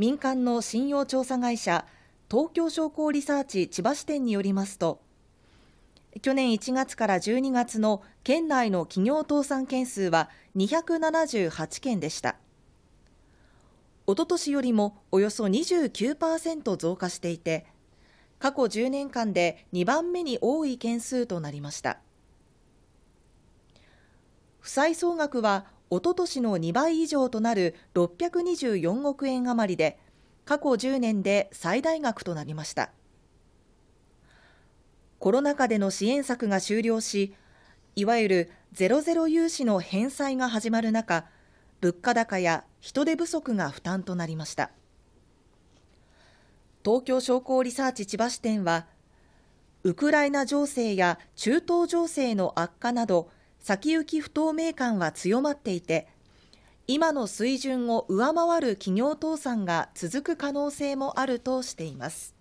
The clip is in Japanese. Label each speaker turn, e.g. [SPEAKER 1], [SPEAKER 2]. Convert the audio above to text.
[SPEAKER 1] 民間の信用調査会社東京商工リサーチ千葉支店によりますと去年1月から12月の県内の企業倒産件数は278件でしたおととしよりもおよそ29%増加していて過去10年間で2番目に多い件数となりました負債総額はおととしの2倍以上となる624億円余りで過去10年で最大額となりましたコロナ禍での支援策が終了しいわゆるゼロゼロ融資の返済が始まる中物価高や人手不足が負担となりました東京商工リサーチ千葉支店はウクライナ情勢や中東情勢の悪化など先行き不透明感は強まっていて、今の水準を上回る企業倒産が続く可能性もあるとしています。